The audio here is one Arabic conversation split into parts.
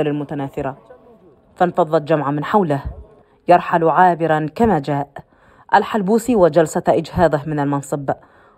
المتناثرة فانفضت جمعة من حوله يرحل عابرا كما جاء الحلبوسي وجلسة إجهاضه من المنصب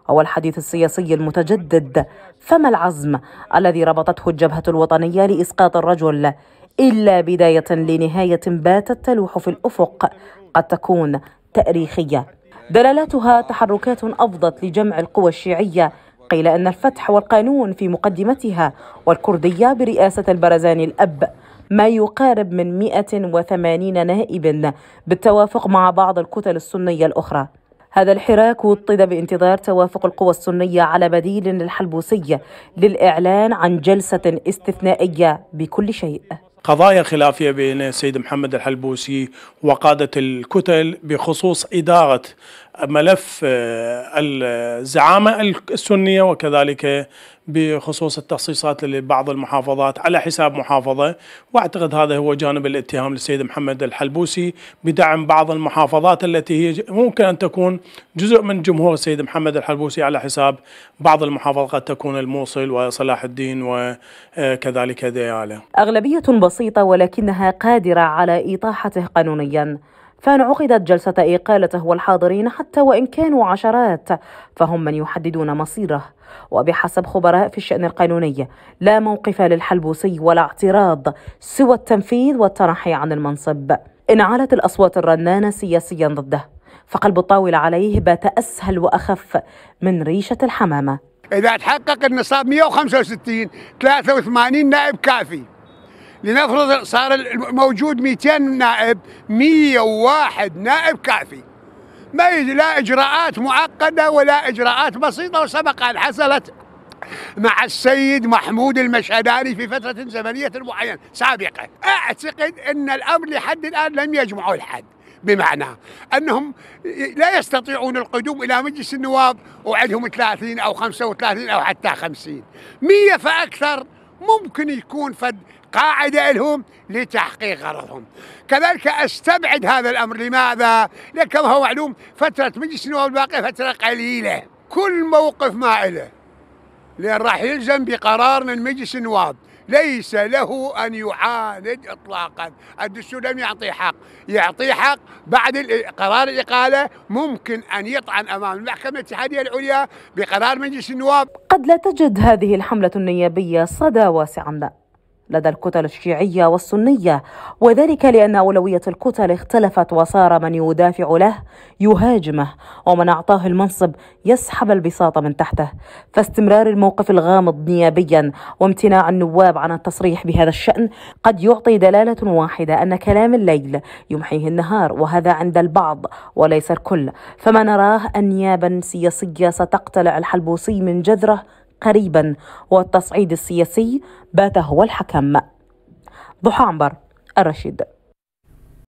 أو الحديث السياسي المتجدد فما العزم الذي ربطته الجبهة الوطنية لإسقاط الرجل إلا بداية لنهاية باتت تلوح في الأفق قد تكون تاريخية دلالاتها تحركات أفضت لجمع القوى الشيعية قيل أن الفتح والقانون في مقدمتها والكردية برئاسة البرزاني الأب ما يقارب من 180 نائب بالتوافق مع بعض الكتل السنية الأخرى هذا الحراك وطد بانتظار توافق القوى السنية على بديل للحلبوسية للإعلان عن جلسة استثنائية بكل شيء قضايا خلافية بين السيد محمد الحلبوسي وقادة الكتل بخصوص إدارة ملف آه، الزعامة السنية وكذلك بخصوص التخصيصات لبعض المحافظات على حساب محافظة وأعتقد هذا هو جانب الاتهام للسيد محمد الحلبوسي بدعم بعض المحافظات التي هي ممكن أن تكون جزء من جمهور السيد محمد الحلبوسي على حساب بعض المحافظات قد تكون الموصل وصلاح الدين وكذلك آه، ديالة أغلبية بسيطة ولكنها قادرة على إطاحته قانونياً فانعقدت جلسة إقالته والحاضرين حتى وإن كانوا عشرات فهم من يحددون مصيره وبحسب خبراء في الشأن القانوني لا موقف للحلبوسي ولا اعتراض سوى التنفيذ والتنحي عن المنصب علت الأصوات الرنانة سياسيا ضده فقلب الطاولة عليه بات أسهل وأخف من ريشة الحمامة إذا تحقق النصاب 165 83 نائب كافي لنفرض صار الموجود 200 نائب 101 نائب كافي ما لا اجراءات معقده ولا اجراءات بسيطه وسبق ان حصلت مع السيد محمود المشهداني في فترة زمنية معينة سابقة أعتقد أن الأمر لحد الآن لم يجمعوا الحد بمعنى أنهم لا يستطيعون القدوم إلى مجلس النواب وعندهم 30 أو 35 أو حتى 50 100 فأكثر ممكن يكون فد قاعدة لهم لتحقيق غرضهم كذلك أستبعد هذا الأمر لماذا؟ لأن كما هو معلوم فترة مجلس النواب الباقية فترة قليلة كل موقف ما إله لأن راح يلزم بقرار من مجلس النواب ليس له أن يعاند إطلاقا الدستور لم يعطي حق يعطي حق بعد قرار الإقالة ممكن أن يطعن أمام المحكمة الاتحادية العليا بقرار مجلس النواب قد لا تجد هذه الحملة النيابية صدى واسعا لدى الكتل الشيعية والسنية وذلك لأن أولوية الكتل اختلفت وصار من يدافع له يهاجمه ومن أعطاه المنصب يسحب البساط من تحته فاستمرار الموقف الغامض نيابيا وامتناع النواب عن التصريح بهذا الشأن قد يعطي دلالة واحدة أن كلام الليل يمحيه النهار وهذا عند البعض وليس الكل فما نراه أن نيابا سياسية ستقتلع الحلبوسي من جذره قريبا والتصعيد السياسي بات هو الحكم ضحى عنبر الرشيد